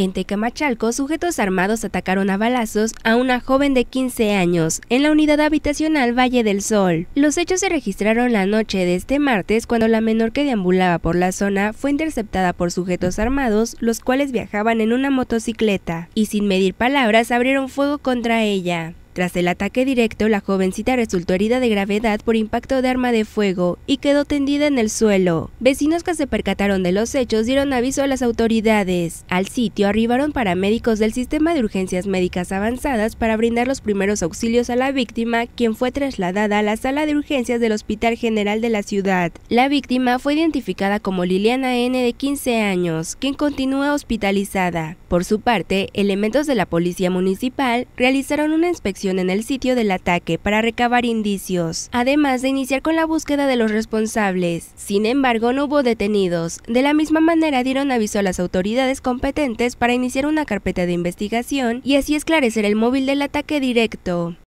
En Tecamachalco, sujetos armados atacaron a balazos a una joven de 15 años en la unidad habitacional Valle del Sol. Los hechos se registraron la noche de este martes cuando la menor que deambulaba por la zona fue interceptada por sujetos armados, los cuales viajaban en una motocicleta y sin medir palabras abrieron fuego contra ella. Tras el ataque directo, la jovencita resultó herida de gravedad por impacto de arma de fuego y quedó tendida en el suelo. Vecinos que se percataron de los hechos dieron aviso a las autoridades. Al sitio arribaron paramédicos del Sistema de Urgencias Médicas Avanzadas para brindar los primeros auxilios a la víctima, quien fue trasladada a la sala de urgencias del Hospital General de la ciudad. La víctima fue identificada como Liliana N. de 15 años, quien continúa hospitalizada. Por su parte, elementos de la Policía Municipal realizaron una inspección en el sitio del ataque para recabar indicios, además de iniciar con la búsqueda de los responsables. Sin embargo, no hubo detenidos. De la misma manera dieron aviso a las autoridades competentes para iniciar una carpeta de investigación y así esclarecer el móvil del ataque directo.